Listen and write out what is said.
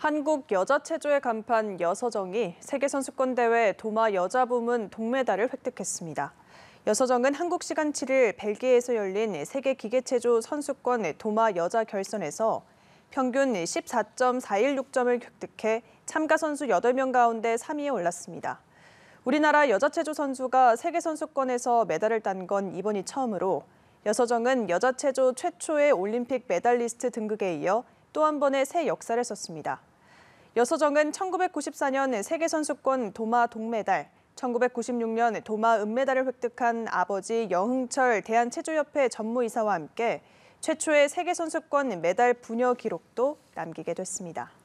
한국 여자 체조의 간판 여서정이 세계선수권대회 도마 여자 부문 동메달을 획득했습니다. 여서정은 한국 시간 7일 벨기에에서 열린 세계 기계체조 선수권 도마 여자 결선에서 평균 14.416점을 획득해 참가 선수 8명 가운데 3위에 올랐습니다. 우리나라 여자 체조 선수가 세계 선수권에서 메달을 딴 건 이번이 처음으로 여서정은 여자 체조 최초의 올림픽 메달리스트 등극에 이어 또한 번의 새 역사를 썼습니다. 여서정은 1994년 세계선수권 도마 동메달, 1996년 도마 은메달을 획득한 아버지 여흥철 대한체조협회 전무이사와 함께 최초의 세계선수권 메달 분여 기록도 남기게 됐습니다.